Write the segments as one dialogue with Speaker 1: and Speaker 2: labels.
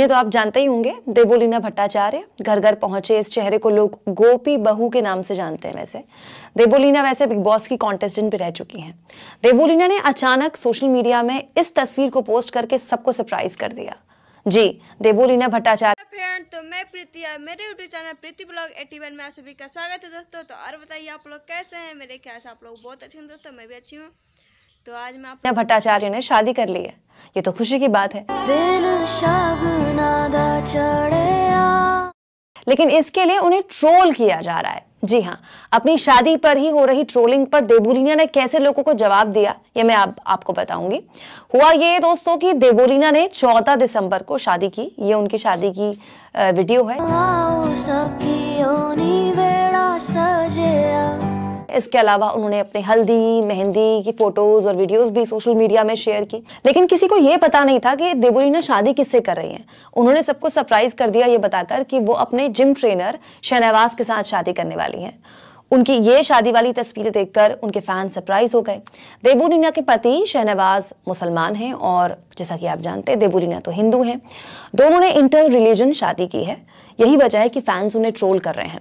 Speaker 1: ये तो आप जानते ही होंगे देवोलीना भट्टाचार्य घर घर पहुंचे इस चेहरे को लोग गोपी बहू के नाम से जानते हैं वैसे देवोलीना वैसे बिग बॉस की कॉन्टेस्टेंट भी रह चुकी हैं देवोलीना ने अचानक सोशल मीडिया में इस तस्वीर को पोस्ट करके सबको सरप्राइज कर दिया जी देवोलीना भट्टाचार्य फ्रेंड तो मैं प्रीति मेरे YouTube channel Preeti blog eighty one में आप सभी का स्वागत है दोस्तों तो और बताइए आप लोग कैसे हैं मेरे ख्याल से आप लोग बहुत अच्छे हैं दोस्तों मैं भी अच्छी हूँ तो आज मैं आप भट्टाचार्य ने शादी कर ली है ये तो खुशी की बात है लेकिन इसके लिए उन्हें ट्रोल किया जा रहा है जी हाँ अपनी शादी पर ही हो रही ट्रोलिंग पर देबोलिना ने कैसे लोगों को जवाब दिया ये मैं आप, आपको बताऊंगी हुआ ये दोस्तों कि देबोलिना ने 14 दिसंबर को शादी की ये उनकी शादी की वीडियो है इसके अलावा उन्होंने अपने हल्दी मेहंदी की फोटोज और वीडियोस भी सोशल मीडिया में शेयर की लेकिन किसी को ये पता नहीं था कि देबोरीना शादी किससे कर रही हैं उन्होंने सबको सरप्राइज कर दिया ये बताकर कि वो अपने जिम ट्रेनर शहनवाज के साथ शादी करने वाली हैं उनकी ये शादी वाली तस्वीरें देखकर उनके फैन सरप्राइज हो गए देबूरीना के पति शहनवाज मुसलमान हैं और जैसा कि आप जानते हैं देबूरीना तो हिंदू हैं दोनों ने इंटर रिलीजन शादी की है यही वजह है कि फैंस उन्हें ट्रोल कर रहे हैं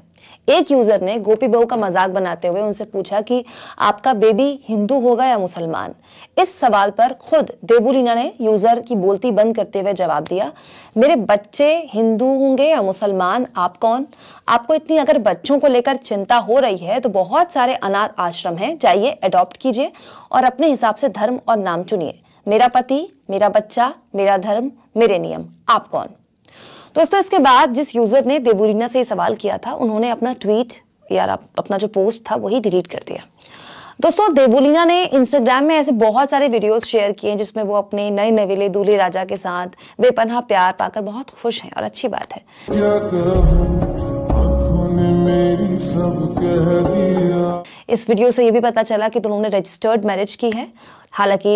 Speaker 1: एक यूजर ने गोपी बहू का मजाक बनाते हुए उनसे पूछा कि आपका बेबी हिंदू होगा या मुसलमान इस सवाल पर खुद देवुलीना ने यूजर की बोलती बंद करते हुए जवाब दिया मेरे बच्चे हिंदू होंगे या मुसलमान आप कौन आपको इतनी अगर बच्चों को लेकर चिंता हो रही है तो बहुत सारे अनाथ आश्रम हैं जाइए अडॉप्ट कीजिए और अपने हिसाब से धर्म और नाम चुनिए मेरा पति मेरा बच्चा मेरा धर्म मेरे नियम आप कौन दोस्तों इसके बाद जिस यूजर ने देवरीना से ये सवाल किया था उन्होंने अपना ट्वीट या अपना जो पोस्ट था वही डिलीट कर दिया दोस्तों देवोलीना ने इंस्टाग्राम में ऐसे बहुत सारे वीडियोस शेयर किए हैं जिसमें वो अपने नए नवेले दूल्हे राजा के साथ बेपनहा प्यार पाकर बहुत खुश हैं और अच्छी बात है इस वीडियो से ये भी पता चला कि दोनों ने रजिस्टर्ड मैरिज की है हालांकि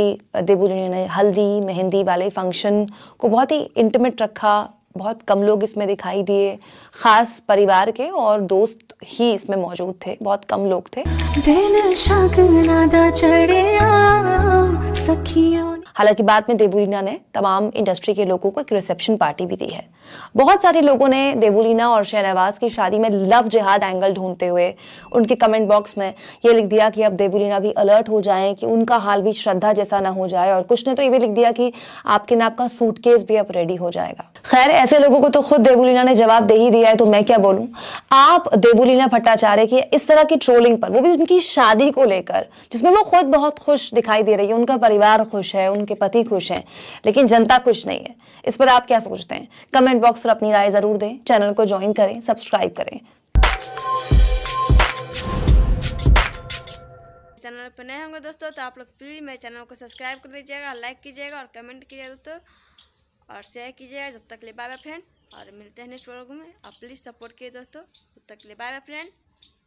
Speaker 1: देवोलीना ने हल्दी मेहंदी वाले फंक्शन को बहुत ही इंटीमेट रखा बहुत कम लोग इसमें दिखाई दिए खास परिवार के और दोस्त ही इसमें मौजूद थे बहुत कम लोग थे हालांकि बाद में देवुलीना ने तमाम इंडस्ट्री के लोगों को एक रिसेप्शन पार्टी भी दी है बहुत सारे लोगों ने देवुलीना और शहनवाज की शादी में लव जिहाद एंगल ढूंढते हुए उनके कमेंट बॉक्स में ये लिख दिया कि अब देवुलीना भी अलर्ट हो जाए कि उनका हाल भी श्रद्धा जैसा ना हो जाए और कुछ ने तो ये भी लिख दिया कि आपके नाप का सूटकेस भी अब रेडी हो जाएगा खैर ऐसे लोगों को तो खुद देवुलीना ने जवाब दे ही दिया है तो मैं क्या बोलूं आप देवुलीना भट्टाचार्य की इस तरह की ट्रोलिंग पर वो भी उनकी शादी को लेकर जिसमें वो खुद बहुत खुश दिखाई दे रही है उनका परिवार खुश है उन उनके पति खुश हैं लेकिन जनता खुश नहीं है इस पर आप क्या सोचते हैं कमेंट बॉक्स पर अपनी राय ज़रूर दें चैनल को ज्वाइन करें सब्सक्राइब करें चैनल पर नए होंगे दोस्तों तो आप लोग प्लीज़ मेरे चैनल को सब्सक्राइब कर दीजिएगा लाइक कीजिएगा और कमेंट कीजिएगा दोस्तों और शेयर कीजिएगा जब तक ले बाय बाय फ्रेंड और मिलते हैं नेक्स्ट वर्ग में आप प्लीज़ सपोर्ट कीजिए दोस्तों तब तक ले बाय बाय फ्रेंड